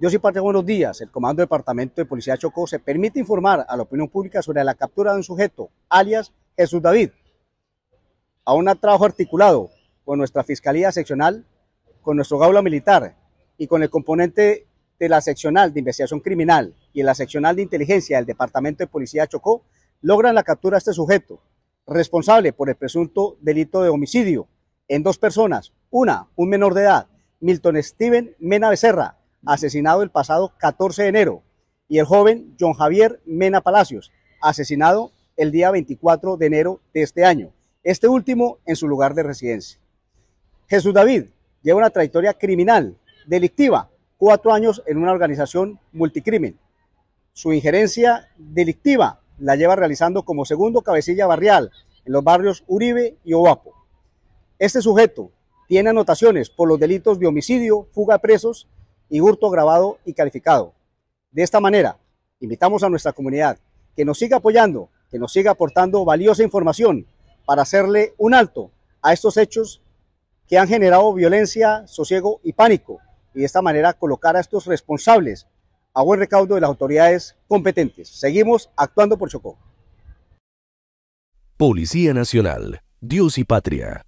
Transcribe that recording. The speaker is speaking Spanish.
y Parte, buenos días. El Comando Departamento de Policía de Chocó se permite informar a la opinión pública sobre la captura de un sujeto, alias Jesús David, a un trabajo articulado con nuestra Fiscalía Seccional, con nuestro Gaula Militar y con el componente de la Seccional de Investigación Criminal y la Seccional de Inteligencia del Departamento de Policía de Chocó, logran la captura de este sujeto, responsable por el presunto delito de homicidio en dos personas, una, un menor de edad, Milton Steven Mena Becerra, asesinado el pasado 14 de enero, y el joven John Javier Mena Palacios, asesinado el día 24 de enero de este año, este último en su lugar de residencia. Jesús David lleva una trayectoria criminal, delictiva, cuatro años en una organización multicrimen. Su injerencia delictiva la lleva realizando como segundo cabecilla barrial en los barrios Uribe y oapo Este sujeto tiene anotaciones por los delitos de homicidio, fuga a presos y hurto grabado y calificado. De esta manera, invitamos a nuestra comunidad que nos siga apoyando, que nos siga aportando valiosa información para hacerle un alto a estos hechos que han generado violencia, sosiego y pánico, y de esta manera colocar a estos responsables a buen recaudo de las autoridades competentes. Seguimos actuando por Chocó. Policía Nacional, Dios y Patria.